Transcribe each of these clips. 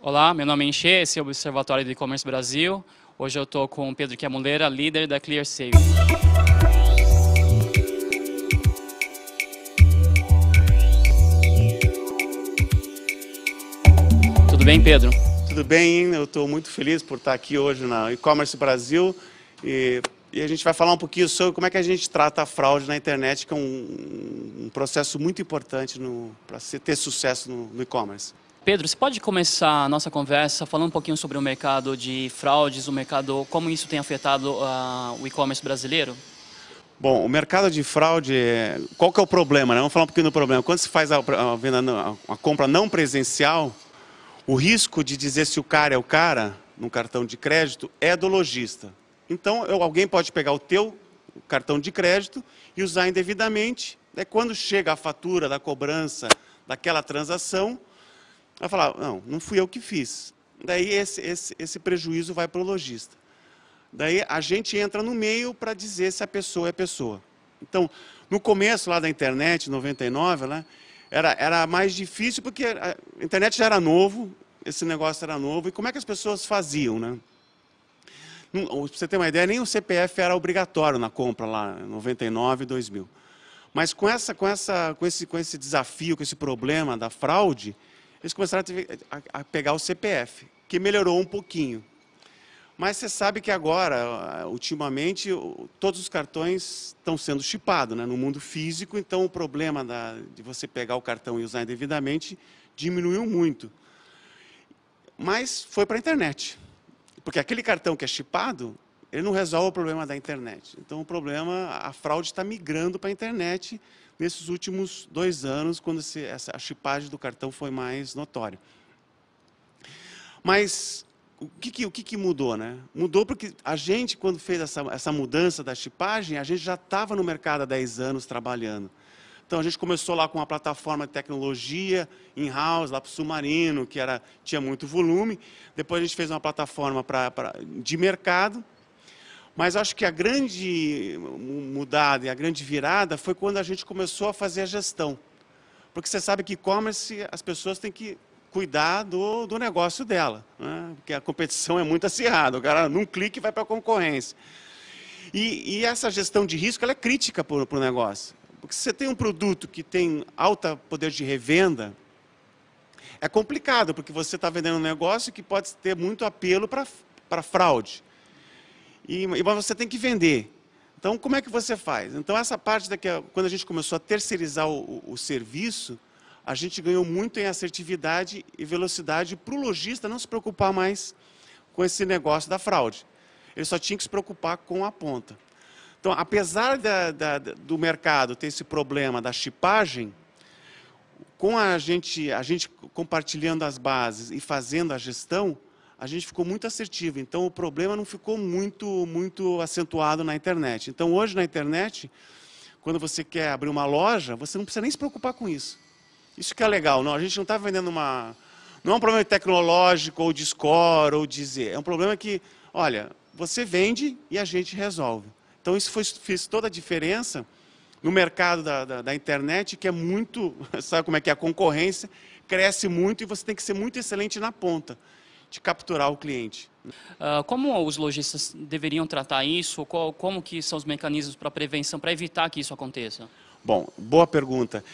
Olá, meu nome é Enche, esse é o Observatório do E-Commerce Brasil. Hoje eu estou com o Pedro Quiamuleira, líder da ClearSale. Tudo bem, Pedro? Tudo bem, eu estou muito feliz por estar aqui hoje na E-Commerce Brasil e, e, a gente vai falar um pouquinho sobre como é que a gente trata a fraude na internet, que é um, um processo muito importante para ter sucesso no, no e-commerce. Pedro, você pode começar a nossa conversa falando um pouquinho sobre o mercado de fraudes, o mercado, como isso tem afetado uh, o e-commerce brasileiro? Bom, o mercado de fraude, qual que é o problema? Né? Vamos falar um pouquinho do problema. Quando se faz a, venda, a compra não presencial, o risco de dizer se o cara é o cara no cartão de crédito é do lojista. Então, eu, alguém pode pegar o teu cartão de crédito e usar indevidamente. Né? Quando chega a fatura da cobrança daquela transação, ela falava não, não fui eu que fiz. Daí esse, esse, esse prejuízo vai para o lojista. Daí a gente entra no meio para dizer se a pessoa é pessoa. Então, no começo lá da internet, 99, né, era, era mais difícil porque a internet já era novo, esse negócio era novo. E como é que as pessoas faziam, né? Não, você ter uma ideia, nem o CPF era obrigatório na compra lá, 99 2000. Mas com, essa, com, essa, com, esse, com esse desafio, com esse problema da fraude, eles começaram a, pegar o CPF, que melhorou um pouquinho. Mas você sabe que agora, ah, ultimamente, todos os cartões estão sendo chipados né, no mundo físico, então o problema da, de você pegar o cartão e usar indevidamente diminuiu muito. Mas foi para a internet. Porque aquele cartão que é chipado, ele não resolve o problema da internet. Então, o problema, a fraude está migrando para a internet nesses últimos dois anos, quando esse, essa, a chipagem do cartão foi mais notória. Mas o que, que o que, que, mudou? Né? Mudou porque a gente, quando fez essa, essa mudança da chipagem, a gente já estava no mercado há 10 anos trabalhando. Então, a gente começou lá com uma plataforma de tecnologia in-house, lá para o Submarino, que era, tinha muito volume. Depois, a gente fez uma plataforma pra, pra de mercado, mas acho que a grande mudada e a grande virada foi quando a gente começou a fazer a gestão. Porque você sabe que e-commerce, as pessoas têm que cuidar do, do negócio dela, né? porque a competição é muito acirrada, o cara num clique vai para a concorrência. E, e, essa gestão de risco ela é crítica para o negócio. Porque se você tem um produto que tem alta poder de revenda, é complicado, porque você está vendendo um negócio que pode ter muito apelo para fraude. E, mas você tem que vender. Então, como é que você faz? Então, essa parte daqui, quando a gente começou a terceirizar o, o serviço, a gente ganhou muito em assertividade e velocidade para o lojista não se preocupar mais com esse negócio da fraude. Ele só tinha que se preocupar com a ponta. Então, apesar da, da, do mercado ter esse problema da chipagem, com a gente, a gente compartilhando as bases e fazendo a gestão, a gente ficou muito assertivo. Então, o problema não ficou muito, muito acentuado na internet. Então, hoje na internet, quando você quer abrir uma loja, você não precisa nem se preocupar com isso. Isso que é legal. Não, a gente não está vendendo uma... Não é um problema tecnológico, ou de score, ou de Z. É um problema que, olha, você vende e a gente resolve. Então, isso foi, fez toda a diferença no mercado da, da, da, internet, que é muito, sabe como é que é, a concorrência cresce muito e você tem que ser muito excelente na ponta de capturar o cliente. Ah, como os lojistas deveriam tratar isso? como que são os mecanismos para prevenção, para evitar que isso aconteça? Bom, boa pergunta.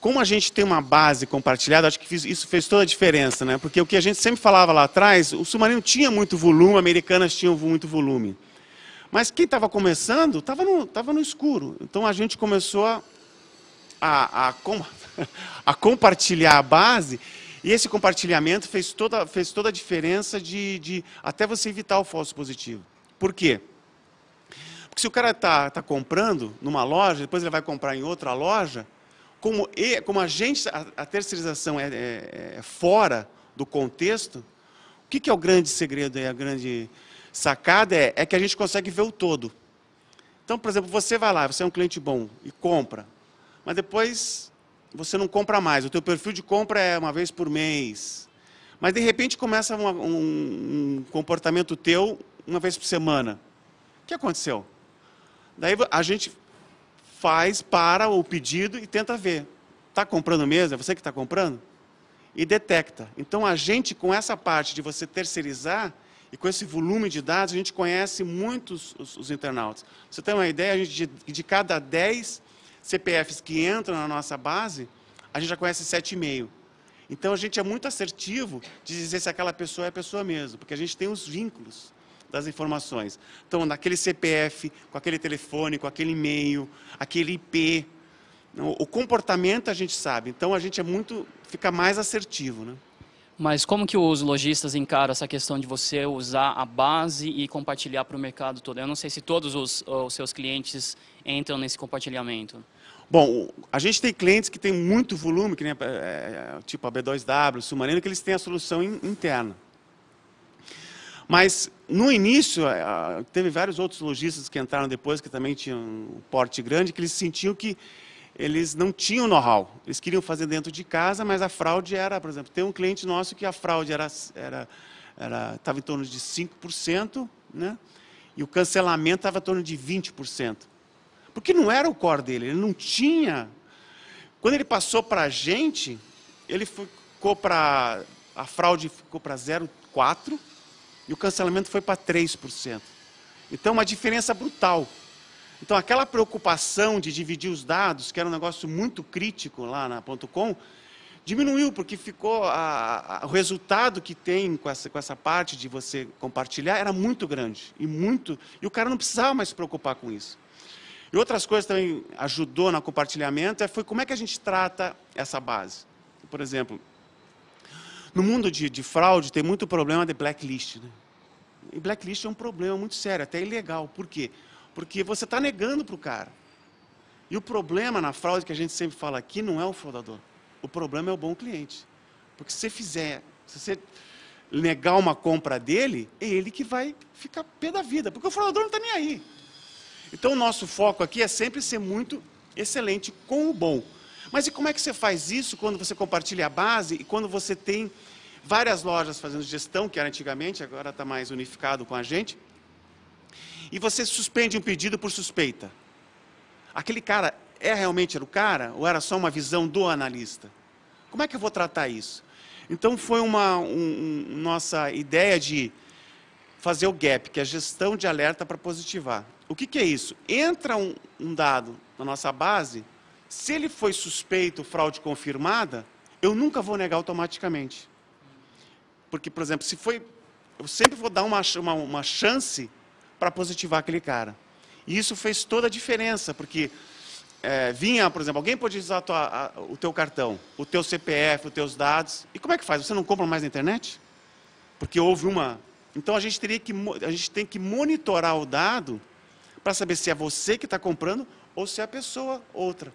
Como a gente tem uma base compartilhada, acho que isso fez toda a diferença, né? Porque o que a gente sempre falava lá atrás, o submarino tinha muito volume, americanas tinham muito volume. Mas quem estava começando estava no, tava no escuro. Então a gente começou a, a, a, a compartilhar a base e esse compartilhamento fez toda, fez toda a diferença de, de até você evitar o falso positivo. Por quê? Porque se o cara está tá comprando numa loja, depois ele vai comprar em outra loja, como, e como a gente, a, a terceirização é, é, é, fora do contexto, o que, que é o grande segredo e a grande sacada é, é que a gente consegue ver o todo. Então, por exemplo, você vai lá, você é um cliente bom e compra, mas depois você não compra mais, o teu perfil de compra é uma vez por mês. Mas de repente começa um, um comportamento teu uma vez por semana. O que aconteceu? Daí a gente faz para o pedido e tenta ver. Está comprando mesmo? É você que está comprando? E detecta. Então a gente, com essa parte de você terceirizar e com esse volume de dados, a gente conhece muitos os, os internautas. Você tem uma ideia, gente, de, de cada 10 CPFs que entram na nossa base, a gente já conhece 7,5. Então a gente é muito assertivo de dizer se aquela pessoa é a pessoa mesmo, porque a gente tem os vínculos das informações. Então, naquele CPF, com aquele telefone, com aquele e-mail, aquele IP. O comportamento a gente sabe, então a gente é muito, fica mais assertivo, né? Mas como que os lojistas encaram essa questão de você usar a base e compartilhar para o mercado todo? Eu não sei se todos os, os seus clientes entram nesse compartilhamento. Bom, a gente tem clientes que têm muito volume, que nem, é, é, tipo a B2W, Submarino, que eles têm a solução in, interna. Mas, no início, teve vários outros lojistas que entraram depois, que também tinham um porte grande, que eles sentiam que eles não tinham know-how. Eles queriam fazer dentro de casa, mas a fraude era, por exemplo, tem um cliente nosso que a fraude era estava era, em torno de 5%, né? e o cancelamento estava em torno de 20%. Porque não era o core dele, ele não tinha. Quando ele passou para a gente, ele ficou para. A fraude ficou para 0,4% e o cancelamento foi para 3%. Então, uma diferença brutal. Então, aquela preocupação de dividir os dados, que era um negócio muito crítico lá na ponto .com, diminuiu, porque ficou a, a, o resultado que tem com essa, com essa parte de você compartilhar era muito grande e muito e o cara não precisava mais se preocupar com isso. E outras coisas também ajudou no compartilhamento é, foi como é que a gente trata essa base. Por exemplo, no mundo de, de fraude tem muito problema de blacklist. Né? E blacklist é um problema muito sério, até ilegal. Por quê? Porque você está negando para o cara. E o problema na fraude que a gente sempre fala aqui não é o fraudador. O problema é o bom cliente. Porque se você fizer, se você negar uma compra dele, é ele que vai ficar pé da vida. Porque o fraudador não está nem aí. Então, o nosso foco aqui é sempre ser muito excelente com o bom. Mas e como é que você faz isso quando você compartilha a base e quando você tem várias lojas fazendo gestão, que era antigamente, agora está mais unificado com a gente, e você suspende um pedido por suspeita? Aquele cara é realmente era o cara ou era só uma visão do analista? Como é que eu vou tratar isso? Então foi uma um, nossa ideia de fazer o gap, que é a gestão de alerta para positivar. O que, que é isso? Entra um, um dado na nossa base, se ele foi suspeito, fraude confirmada, eu nunca vou negar automaticamente. Porque, por exemplo, se foi. Eu sempre vou dar uma, uma, uma chance para positivar aquele cara. E isso fez toda a diferença, porque é, vinha, por exemplo, alguém pode usar tua, a, o teu cartão, o teu CPF, os teus dados. E como é que faz? Você não compra mais na internet? Porque houve uma. Então a gente teria que a gente tem que monitorar o dado para saber se é você que está comprando ou se é a pessoa outra.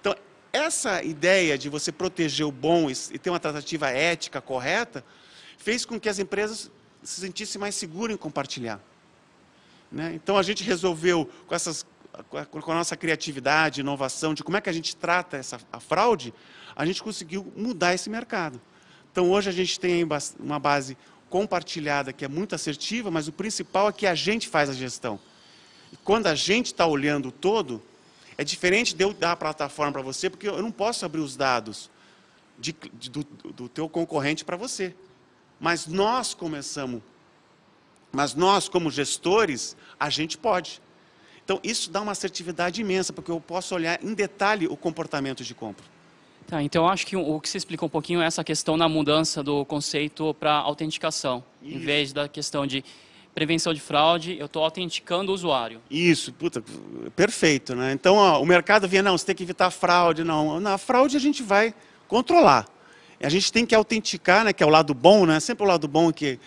Então, essa ideia de você proteger o bom e ter uma tratativa ética correta fez com que as empresas se sentissem mais seguras em compartilhar. Né? Então, a gente resolveu com essas com a nossa criatividade, inovação, de como é que a gente trata essa, a fraude, a gente conseguiu mudar esse mercado. Então, hoje a gente tem uma base compartilhada que é muito assertiva, mas o principal é que a gente faz a gestão. Quando a gente está olhando todo, é diferente de eu dar a plataforma para você, porque eu não posso abrir os dados de, de, do, do teu concorrente para você. Mas nós começamos. Mas nós, como gestores, a gente pode. Então, isso dá uma assertividade imensa, porque eu posso olhar em detalhe o comportamento de compra. Tá, então acho que o que você explica um pouquinho é essa questão na mudança do conceito para autenticação, Isso. em vez da questão de prevenção de fraude, eu estou autenticando o usuário. Isso, puta, perfeito, né? Então, ó, o mercado vinha, não, você tem que evitar fraude, não. Na fraude a gente vai controlar. A gente tem que autenticar, né, que é o lado bom, né? Sempre o lado bom que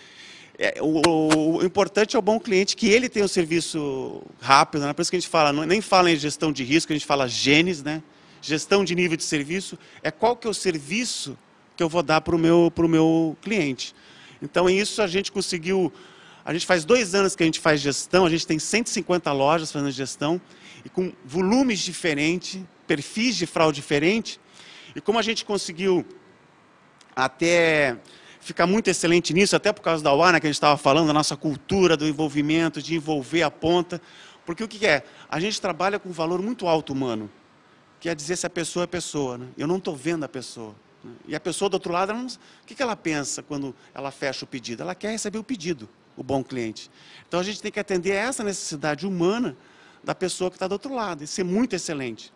é, o, o, importante é o bom cliente, que ele tenha um serviço rápido, né? Por isso que a gente fala, nem fala em gestão de risco, a gente fala genes, né? Gestão de nível de serviço é qual que é o serviço que eu vou dar para o meu, pro meu cliente. Então, isso a gente conseguiu a gente faz dois anos que a gente faz gestão, a gente tem 150 lojas fazendo gestão, e com volumes diferentes, perfis de fraude diferentes. E como a gente conseguiu até ficar muito excelente nisso, até por causa da UANA que a gente estava falando, da nossa cultura do envolvimento, de envolver a ponta. Porque o que é? A gente trabalha com um valor muito alto humano, que é dizer se a pessoa é pessoa. Né? Eu não estou vendo a pessoa. Né? E a pessoa do outro lado, não... o que ela pensa quando ela fecha o pedido? Ela quer receber o pedido o bom cliente. Então a gente tem que atender a essa necessidade humana da pessoa que está do outro lado e ser muito excelente.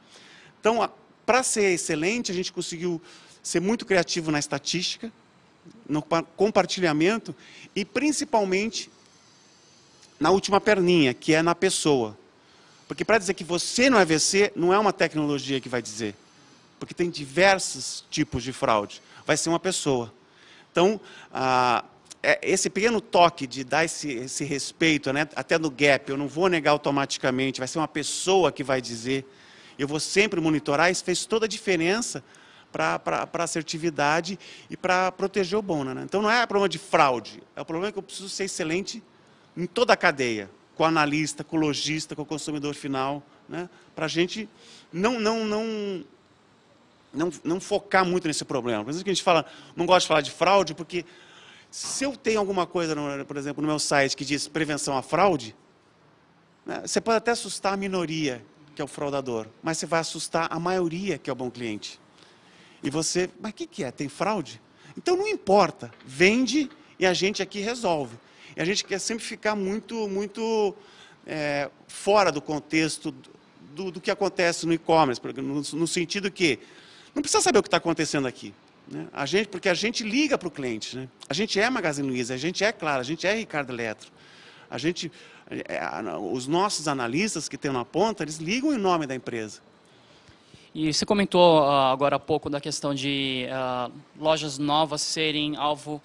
Então, para ser excelente, a gente conseguiu ser muito criativo na estatística, no compartilhamento e principalmente na última perninha, que é na pessoa. Porque para dizer que você não é VC, não é uma tecnologia que vai dizer. Porque tem diversos tipos de fraude. Vai ser uma pessoa. Então, a é, esse pequeno toque de dar esse, esse respeito, né? até no gap, eu não vou negar automaticamente, vai ser uma pessoa que vai dizer. Eu vou sempre monitorar, isso fez toda a diferença para a assertividade e para proteger o bom. Né? Então não é problema de fraude, é o problema que eu preciso ser excelente em toda a cadeia, com o analista, com o lojista, com o consumidor final, né? para a gente não, não, não, não, não focar muito nesse problema. Por isso que a gente fala, não gosta de falar de fraude, porque se eu tenho alguma coisa, no, por exemplo, no meu site que diz prevenção à fraude, né, você pode até assustar a minoria, que é o fraudador, mas você vai assustar a maioria, que é o bom cliente. E você, mas o que, que é? Tem fraude? Então não importa, vende e a gente aqui resolve. E a gente quer sempre ficar muito, muito é, fora do contexto do, do que acontece no e-commerce, no, no sentido que não precisa saber o que está acontecendo aqui. Né? A gente, porque a gente liga para o cliente. Né? A gente é Magazine Luiza, a gente é Clara, a gente é Ricardo Eletro. A gente, é, é, os nossos analistas que tem na ponta, eles ligam em nome da empresa. E você comentou ah, agora há pouco da questão de uh, lojas novas serem alvo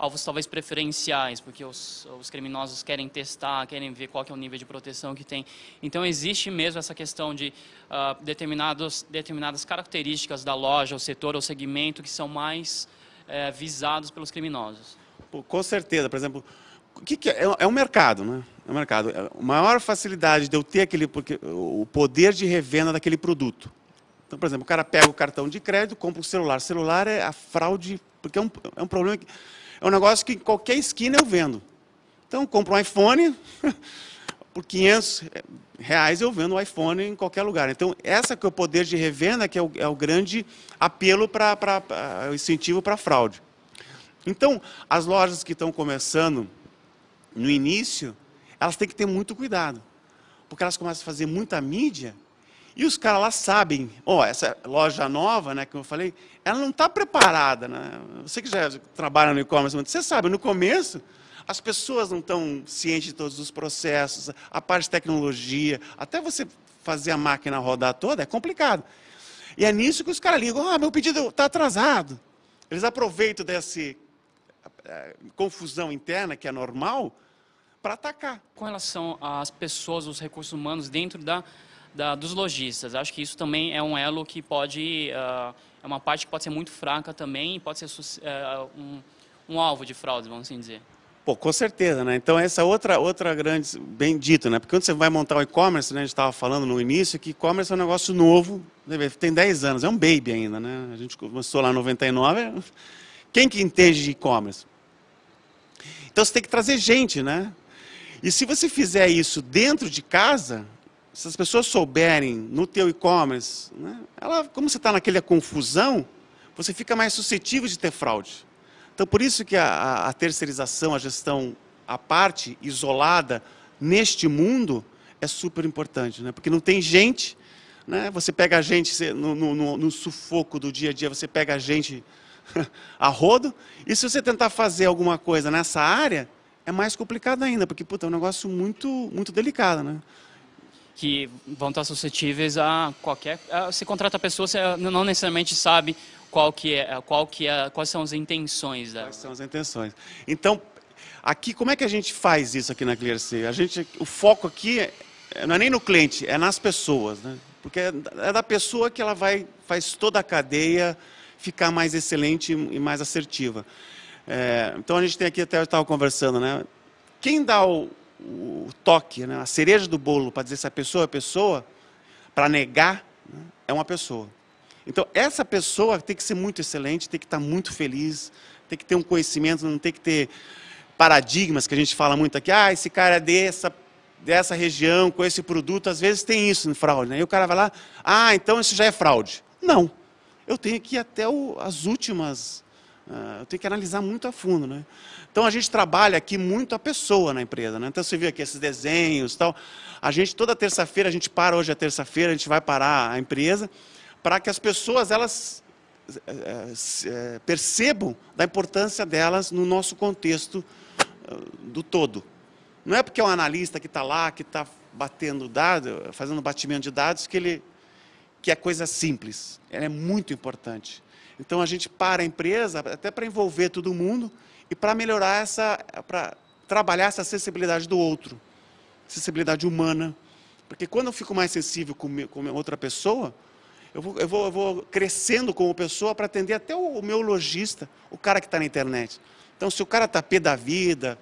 alvos talvez preferenciais, porque os, os criminosos querem testar, querem ver qual que é o nível de proteção que tem. Então existe mesmo essa questão de uh, determinados, determinadas características da loja, o setor ou segmento que são mais uh, visados pelos criminosos. Com certeza, por exemplo, o que, que é? é um é mercado, né? É um mercado. É, a maior facilidade de eu ter aquele, porque, o poder de revenda daquele produto. Então, por exemplo, o cara pega o cartão de crédito, compra o celular. O celular é a fraude, porque é um, é um problema que é um negócio que em qualquer esquina eu vendo. Então, eu compro um iPhone, por 500 reais eu vendo o um iPhone em qualquer lugar. Então, essa que é o poder de revenda que é o, é o grande apelo para o incentivo para fraude. Então, as lojas que estão começando no início, elas têm que ter muito cuidado, porque elas começam a fazer muita mídia e os caras lá sabem, ó, oh, essa loja nova, né, que eu falei, ela não está preparada, né? Você que já trabalha no e-commerce, você sabe, no começo as pessoas não estão cientes de todos os processos, a parte de tecnologia, até você fazer a máquina rodar toda é complicado. E é nisso que os caras ligam, ah, meu pedido está atrasado. Eles aproveitam dessa eh, confusão interna que é normal para atacar. Com relação às pessoas, os recursos humanos dentro da da, dos lojistas. Acho que isso também é um elo que pode, uh, é uma parte que pode ser muito fraca também e pode ser uh, um, um, alvo de fraude, vamos assim dizer. Pô, com certeza, né? Então essa é outra outra grande bem dito, né? Porque quando você vai montar o e-commerce, né? A gente estava falando no início que e-commerce é um negócio novo, né, tem 10 anos, é um baby ainda, né? A gente começou lá em 99. Quem que entende e-commerce? Então você tem que trazer gente, né? E se você fizer isso dentro de casa, se as pessoas souberem no teu e-commerce, né, ela, como você está naquela confusão, você fica mais suscetível de ter fraude. Então, por isso que a, a terceirização, a gestão à parte, isolada, neste mundo, é super importante, né? porque não tem gente, né? você pega a gente no, no, no sufoco do dia a dia, você pega a gente a rodo, e se você tentar fazer alguma coisa nessa área, é mais complicado ainda, porque puta, é um negócio muito, muito delicado. Né? que vão estar suscetíveis a qualquer. Você se contrata a pessoa, você não necessariamente sabe qual que é, qual que é, quais são as intenções dela. Quais são as intenções? Então, aqui como é que a gente faz isso aqui na ClearC? A gente, o foco aqui é, é, não é nem no cliente, é nas pessoas, né? Porque é, é da pessoa que ela vai faz toda a cadeia ficar mais excelente e mais assertiva. É, então a gente tem aqui até eu estava conversando, né? Quem dá o, o toque, né? a cereja do bolo para dizer se a pessoa é pessoa, para negar, né? é uma pessoa. Então, essa pessoa tem que ser muito excelente, tem que estar tá muito feliz, tem que ter um conhecimento, não tem que ter paradigmas que a gente fala muito aqui. Ah, esse cara é dessa, dessa região, com esse produto. Às vezes tem isso em fraude. Né? E o cara vai lá, ah, então isso já é fraude. Não. Eu tenho que ir até o, as últimas ah, eu tenho que analisar muito a fundo, né? Então a gente trabalha aqui muito a pessoa na empresa, né? Então você viu aqui esses desenhos, tal. A gente toda terça-feira a gente para hoje a é terça-feira, a gente vai parar a empresa para que as pessoas elas eh, eh, eh, percebam da importância delas no nosso contexto ah, do todo. Não é porque é um analista que está lá, que está batendo dados, fazendo batimento de dados que ele que é coisa simples. Ela é muito importante. Então a gente para a empresa, até para envolver todo mundo e para melhorar essa, para trabalhar essa acessibilidade do outro, acessibilidade humana. Porque quando eu fico mais sensível com, com outra pessoa, eu vou, eu, vou, eu vou crescendo como pessoa para atender até o, o meu lojista, o cara que está na internet. Então, se o cara está pé da vida,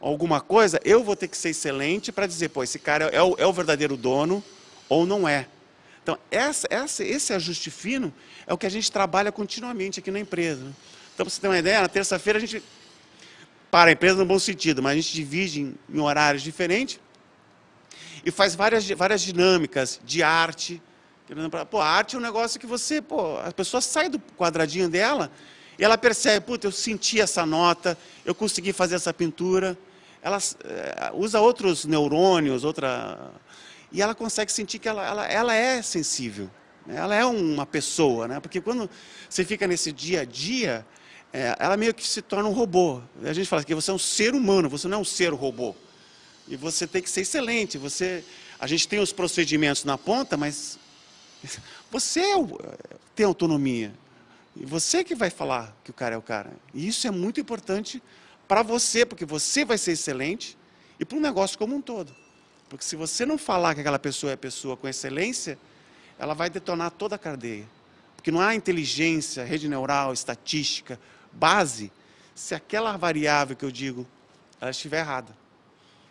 alguma coisa, eu vou ter que ser excelente para dizer, pô, esse cara é o, é o verdadeiro dono ou não é. Então, essa, essa, esse ajuste fino é o que a gente trabalha continuamente aqui na empresa. Né? Então, para você ter uma ideia, na terça-feira a gente para a empresa no bom sentido, mas a gente divide em, em horários diferentes e faz várias, várias dinâmicas de arte. Pô, a arte é um negócio que você, pô, a pessoa sai do quadradinho dela e ela percebe, puta, eu senti essa nota, eu consegui fazer essa pintura. Ela é, usa outros neurônios, outra e ela consegue sentir que ela, ela, ela é sensível. Né? Ela é uma pessoa, né? Porque quando você fica nesse dia a dia, é, ela meio que se torna um robô. A gente fala que você é um ser humano, você não é um ser robô. E você tem que ser excelente. Você, a gente tem os procedimentos na ponta, mas você é tem autonomia. E você que vai falar que o cara é o cara. E isso é muito importante para você, porque você vai ser excelente e para o negócio como um todo. Porque se você não falar que aquela pessoa é pessoa com excelência, ela vai detonar toda a cadeia. Porque não há inteligência, rede neural, estatística, base, se aquela variável que eu digo, ela estiver errada.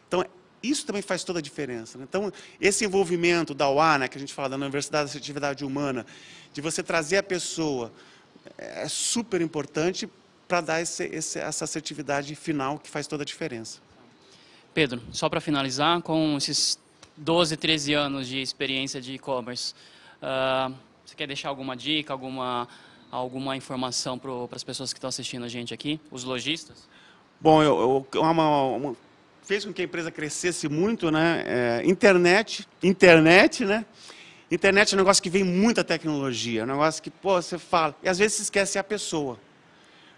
Então, isso também faz toda a diferença. Né? Então, esse envolvimento da UA, né, que a gente fala da Universidade da Assertividade Humana, de você trazer a pessoa, é super importante para dar esse, esse, essa assertividade final que faz toda a diferença. Pedro, só para finalizar, com esses 12, 13 anos de experiência de e-commerce, uh, você quer deixar alguma dica, alguma, alguma informação para as pessoas que estão assistindo a gente aqui, os lojistas? Bom, eu, eu uma, uma, fez com que a empresa crescesse muito, né? É, internet, internet, né? Internet é um negócio que vem muita tecnologia, é um negócio que pô, você fala, e às vezes esquece a pessoa.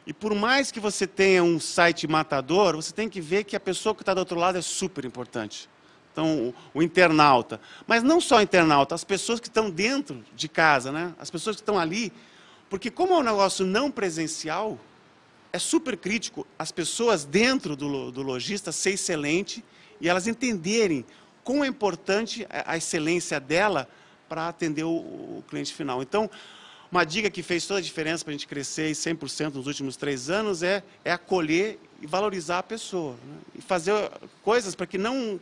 E por mais que você tenha um site matador, você tem que ver que a pessoa que está do outro lado é super importante. Então, o, o, internauta. Mas não só o internauta, as pessoas que estão dentro de casa, né? as pessoas que estão ali. Porque, como é um negócio não presencial, é super crítico as pessoas dentro do, do lojista ser excelente e elas entenderem como é importante a, excelência dela para atender o, o cliente final. Então, uma dica que fez toda a diferença para a gente crescer 100% nos últimos três anos é, é acolher e valorizar a pessoa. Né? E fazer coisas para que não...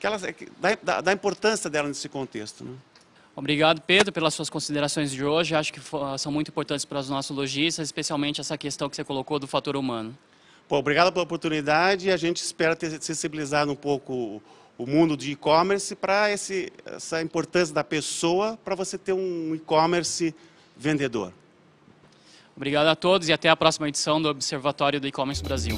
Que ela, é que dá, dá, importância dela nesse contexto. Né? Obrigado, Pedro, pelas suas considerações de hoje. Acho que são muito importantes para os nossos lojistas, especialmente essa questão que você colocou do fator humano. bom obrigado pela oportunidade. A gente espera ter sensibilizado um pouco o mundo de e-commerce para essa importância da pessoa para você ter um e-commerce vendedor. Obrigado a todos e até a próxima edição do Observatório do E-Commerce Brasil.